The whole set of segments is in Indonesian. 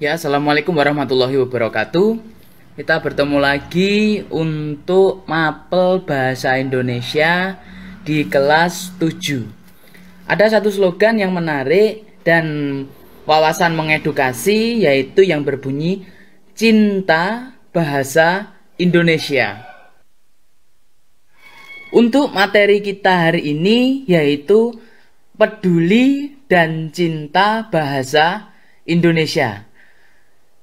Ya, Assalamualaikum warahmatullahi wabarakatuh. Kita bertemu lagi untuk mapel bahasa Indonesia di kelas 7. Ada satu slogan yang menarik dan wawasan mengedukasi yaitu yang berbunyi cinta bahasa Indonesia. Untuk materi kita hari ini yaitu peduli dan cinta bahasa Indonesia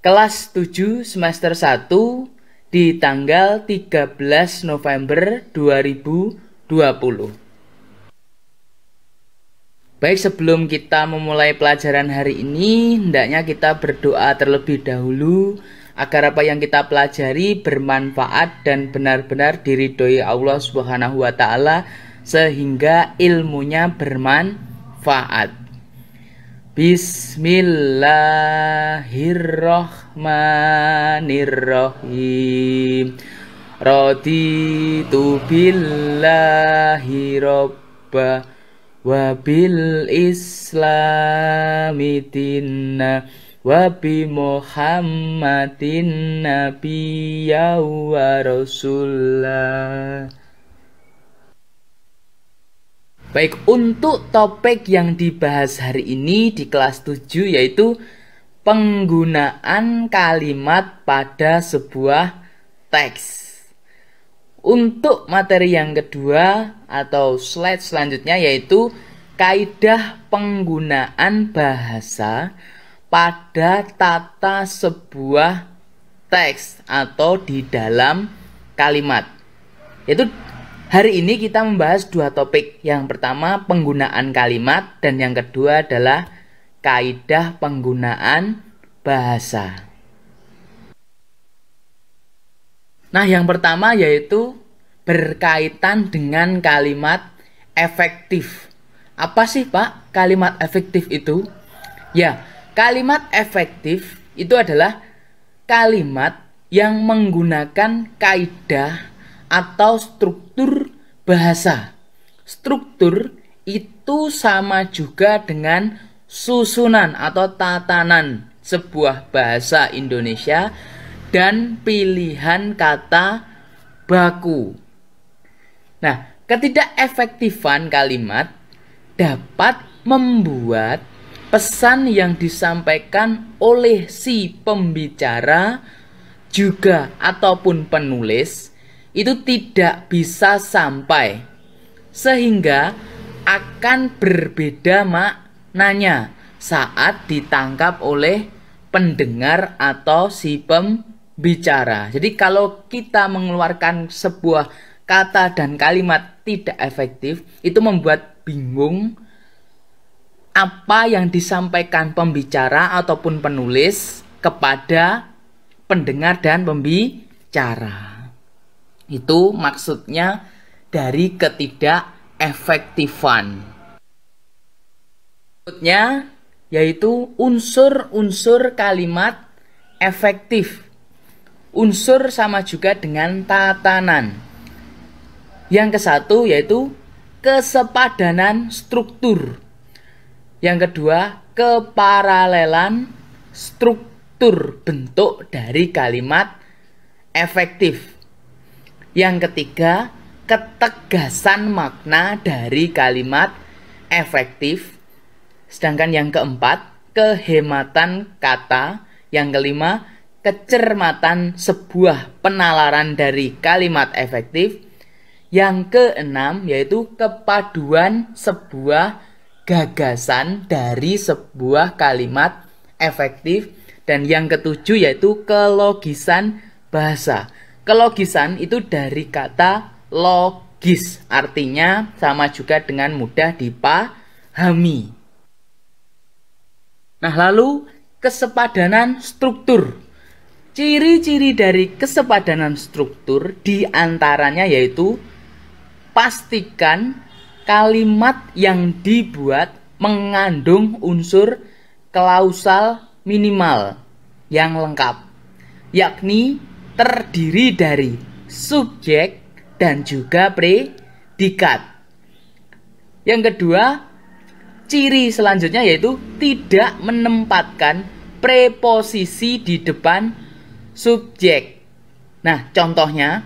kelas 7 semester 1 di tanggal 13 November 2020. Baik sebelum kita memulai pelajaran hari ini, hendaknya kita berdoa terlebih dahulu agar apa yang kita pelajari bermanfaat dan benar-benar diridhoi Allah Subhanahu wa taala sehingga ilmunya bermanfaat. Bismillahirrahmanirrahim. Bismillahirrohmanirrohim tu billahi robba Wabil islami dinna Wabi muhammadin nabiya wa rasulah Baik, untuk topik yang dibahas hari ini di kelas 7 yaitu penggunaan kalimat pada sebuah teks. Untuk materi yang kedua atau slide selanjutnya yaitu kaidah penggunaan bahasa pada tata sebuah teks atau di dalam kalimat. Yaitu Hari ini kita membahas dua topik. Yang pertama penggunaan kalimat dan yang kedua adalah kaidah penggunaan bahasa. Nah, yang pertama yaitu berkaitan dengan kalimat efektif. Apa sih, Pak, kalimat efektif itu? Ya, kalimat efektif itu adalah kalimat yang menggunakan kaidah atau struktur bahasa. Struktur itu sama juga dengan susunan atau tatanan sebuah bahasa Indonesia dan pilihan kata baku. Nah, ketidakefektifan kalimat dapat membuat pesan yang disampaikan oleh si pembicara juga ataupun penulis itu tidak bisa sampai sehingga akan berbeda maknanya saat ditangkap oleh pendengar atau si pembicara. Jadi kalau kita mengeluarkan sebuah kata dan kalimat tidak efektif itu membuat bingung apa yang disampaikan pembicara ataupun penulis kepada pendengar dan pembicara. Itu maksudnya dari ketidak efektifan. Berikutnya yaitu unsur-unsur kalimat efektif. Unsur sama juga dengan tatanan. Yang kesatu yaitu kesepadanan struktur. Yang kedua, keparalelan struktur bentuk dari kalimat efektif. Yang ketiga, ketegasan makna dari kalimat efektif. Sedangkan yang keempat, kehematan kata. Yang kelima, kecermatan sebuah penalaran dari kalimat efektif. Yang keenam yaitu kepaduan sebuah gagasan dari sebuah kalimat efektif dan yang ketujuh yaitu kelogisan bahasa. Kelogisan itu dari kata logis, artinya sama juga dengan mudah dipahami. Nah, lalu kesepadanan struktur. Ciri-ciri dari kesepadanan struktur diantaranya yaitu pastikan kalimat yang dibuat mengandung unsur klausal minimal yang lengkap, yakni terdiri dari subjek dan juga predikat. Yang kedua, ciri selanjutnya yaitu tidak menempatkan preposisi di depan subjek. Nah, contohnya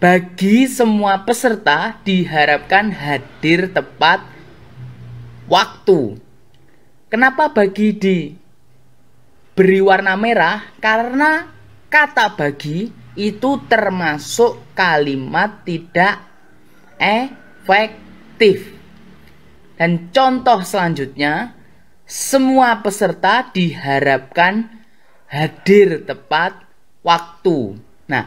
bagi semua peserta diharapkan hadir tepat waktu. Kenapa bagi di beri warna merah? Karena kata bagi itu termasuk kalimat tidak efektif. Dan contoh selanjutnya, semua peserta diharapkan hadir tepat waktu. Nah,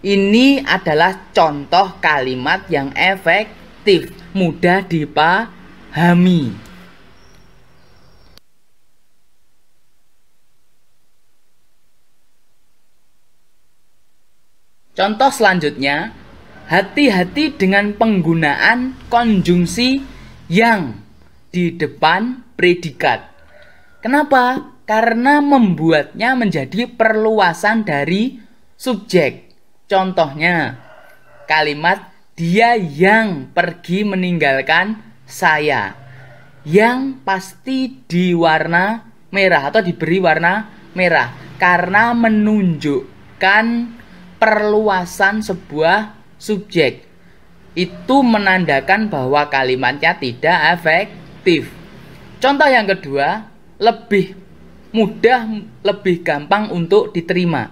ini adalah contoh kalimat yang efektif, mudah dipahami. Contoh selanjutnya, hati-hati dengan penggunaan konjungsi yang di depan predikat. Kenapa? Karena membuatnya menjadi perluasan dari subjek. Contohnya, kalimat dia yang pergi meninggalkan saya yang pasti diwarna merah atau diberi warna merah karena menunjukkan perluasan sebuah subjek. Itu menandakan bahwa kalimatnya tidak efektif. Contoh yang kedua, lebih mudah, lebih gampang untuk diterima.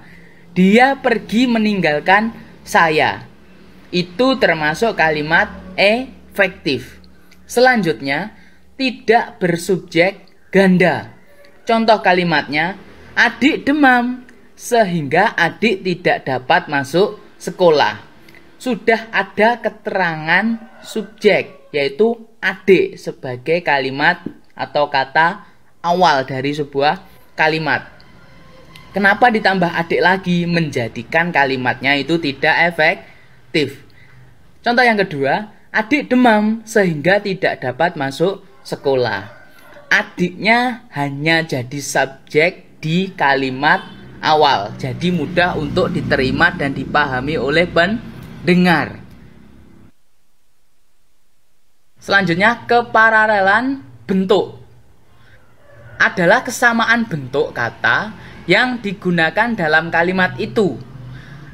Dia pergi meninggalkan saya. Itu termasuk kalimat efektif. Selanjutnya, tidak bersubjek ganda. Contoh kalimatnya, adik demam, sehingga adik tidak dapat masuk sekolah. Sudah ada keterangan subjek yaitu adik sebagai kalimat atau kata awal dari sebuah kalimat. Kenapa ditambah adik lagi menjadikan kalimatnya itu tidak efektif? Contoh yang kedua, adik demam sehingga tidak dapat masuk sekolah. Adiknya hanya jadi subjek di kalimat awal jadi mudah untuk diterima dan dipahami oleh pendengar selanjutnya keparalelan bentuk adalah kesamaan bentuk kata yang digunakan dalam kalimat itu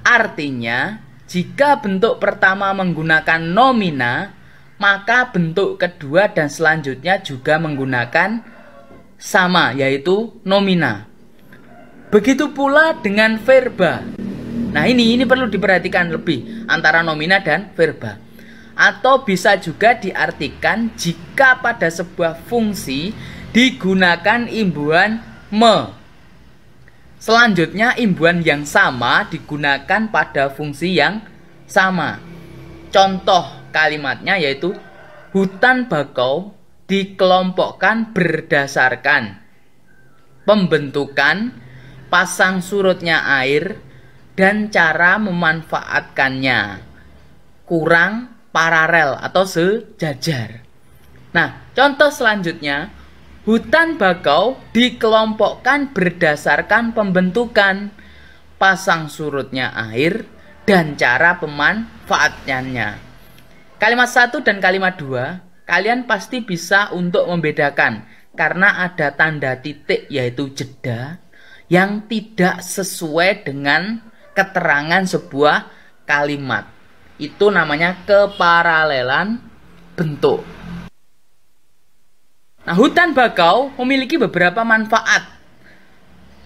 artinya jika bentuk pertama menggunakan nomina maka bentuk kedua dan selanjutnya juga menggunakan sama yaitu nomina Begitu pula dengan verba. Nah, ini ini perlu diperhatikan lebih antara nomina dan verba. Atau bisa juga diartikan jika pada sebuah fungsi digunakan imbuhan me. Selanjutnya imbuhan yang sama digunakan pada fungsi yang sama. Contoh kalimatnya yaitu hutan bakau dikelompokkan berdasarkan pembentukan pasang surutnya air, dan cara memanfaatkannya. Kurang paralel atau sejajar. Nah, contoh selanjutnya, hutan bakau dikelompokkan berdasarkan pembentukan pasang surutnya air dan cara pemanfaatannya. Kalimat 1 dan kalimat 2 kalian pasti bisa untuk membedakan karena ada tanda titik yaitu jeda yang tidak sesuai dengan keterangan sebuah kalimat. Itu namanya keparalelan bentuk. Nah, hutan bakau memiliki beberapa manfaat.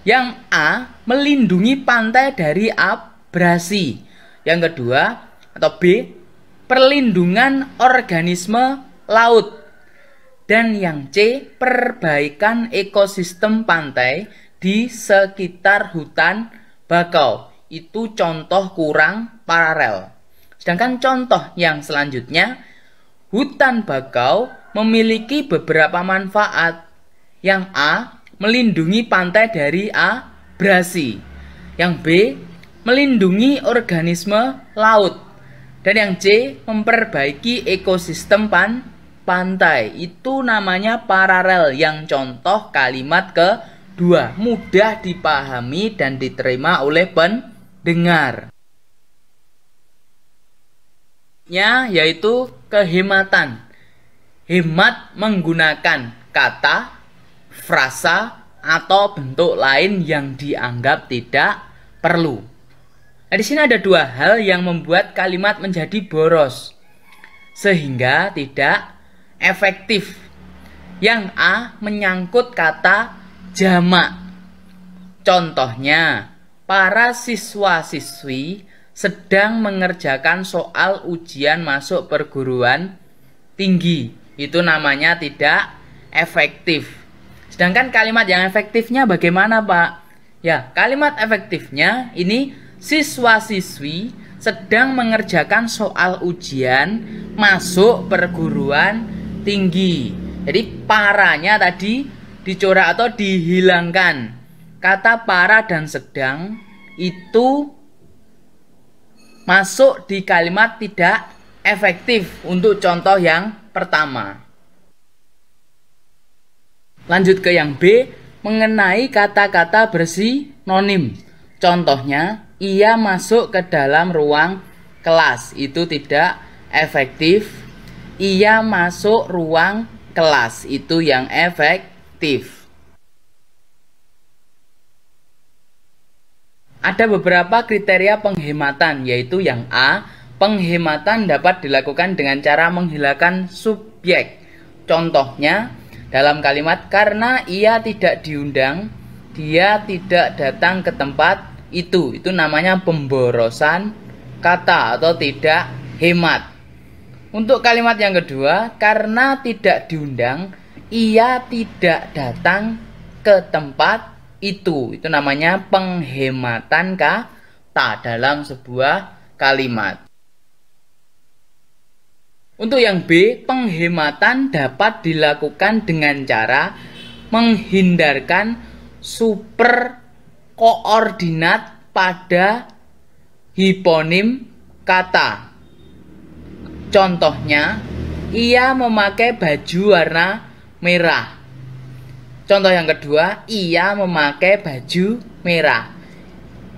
Yang A, melindungi pantai dari abrasi. Yang kedua, atau B, perlindungan organisme laut. Dan yang C, perbaikan ekosistem pantai di sekitar hutan bakau. Itu contoh kurang paralel. Sedangkan contoh yang selanjutnya, hutan bakau memiliki beberapa manfaat. Yang A, melindungi pantai dari abrasi. Yang B, melindungi organisme laut. Dan yang C, memperbaiki ekosistem pan pantai. Itu namanya paralel yang contoh kalimat ke Dua, mudah dipahami dan diterima oleh pendengar. Ya, yaitu kehematan. Hemat menggunakan kata, frasa, atau bentuk lain yang dianggap tidak perlu. Nah, di sini ada dua hal yang membuat kalimat menjadi boros sehingga tidak efektif. Yang A menyangkut kata jamak. Contohnya, para siswa-siswi sedang mengerjakan soal ujian masuk perguruan tinggi. Itu namanya tidak efektif. Sedangkan kalimat yang efektifnya bagaimana, Pak? Ya, kalimat efektifnya ini siswa-siswi sedang mengerjakan soal ujian masuk perguruan tinggi. Jadi paranya tadi dicorak atau dihilangkan. Kata para dan sedang itu masuk di kalimat tidak efektif untuk contoh yang pertama. Lanjut ke yang B, mengenai kata-kata bersih nonim Contohnya, ia masuk ke dalam ruang kelas itu tidak efektif. Ia masuk ruang kelas itu yang efektif ada beberapa kriteria penghematan, yaitu yang A, penghematan dapat dilakukan dengan cara menghilangkan subjek. Contohnya, dalam kalimat karena ia tidak diundang, dia tidak datang ke tempat itu. Itu namanya pemborosan kata atau tidak hemat. Untuk kalimat yang kedua, karena tidak diundang, ia tidak datang ke tempat itu. Itu namanya penghematan kata dalam sebuah kalimat. Untuk yang B, penghematan dapat dilakukan dengan cara menghindarkan super koordinat pada hiponim kata. Contohnya, ia memakai baju warna merah. Contoh yang kedua, ia memakai baju merah.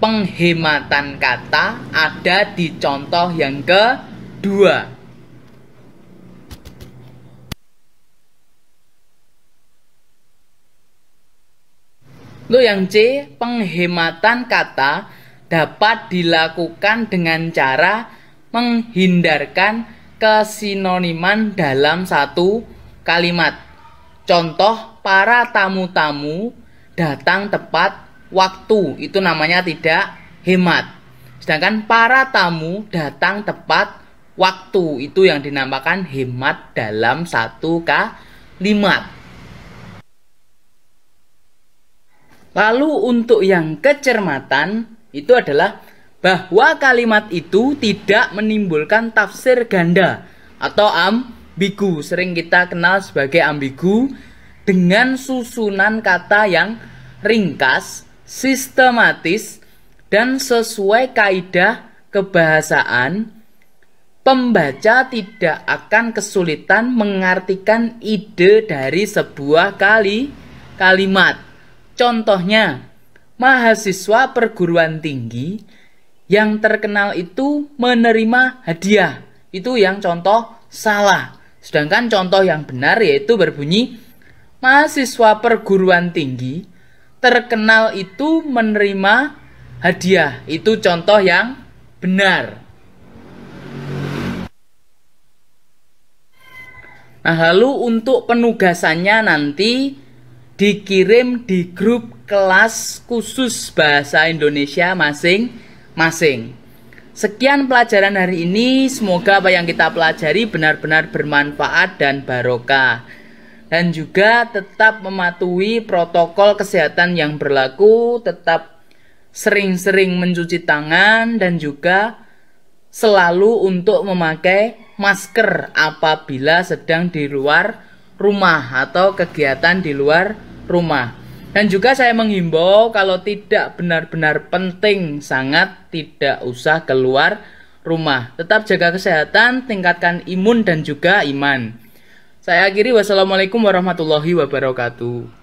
Penghematan kata ada di contoh yang kedua. Lalu yang C, penghematan kata dapat dilakukan dengan cara menghindarkan kesinoniman dalam satu kalimat. Contoh para tamu-tamu datang tepat waktu itu namanya tidak hemat. Sedangkan para tamu datang tepat waktu itu yang dinamakan hemat dalam satu kalimat. Lalu untuk yang kecermatan itu adalah bahwa kalimat itu tidak menimbulkan tafsir ganda atau am ambigu sering kita kenal sebagai ambigu dengan susunan kata yang ringkas, sistematis, dan sesuai kaidah kebahasaan, pembaca tidak akan kesulitan mengartikan ide dari sebuah kali kalimat. Contohnya, mahasiswa perguruan tinggi yang terkenal itu menerima hadiah. Itu yang contoh salah. Sedangkan contoh yang benar yaitu berbunyi mahasiswa perguruan tinggi terkenal itu menerima hadiah. Itu contoh yang benar. Nah, lalu untuk penugasannya nanti dikirim di grup kelas khusus bahasa Indonesia masing-masing. Sekian pelajaran hari ini, semoga apa yang kita pelajari benar-benar bermanfaat dan barokah. Dan juga tetap mematuhi protokol kesehatan yang berlaku, tetap sering-sering mencuci tangan dan juga selalu untuk memakai masker apabila sedang di luar rumah atau kegiatan di luar rumah. Dan juga saya menghimbau kalau tidak benar-benar penting sangat tidak usah keluar rumah. Tetap jaga kesehatan, tingkatkan imun dan juga iman. Saya akhiri wassalamualaikum warahmatullahi wabarakatuh.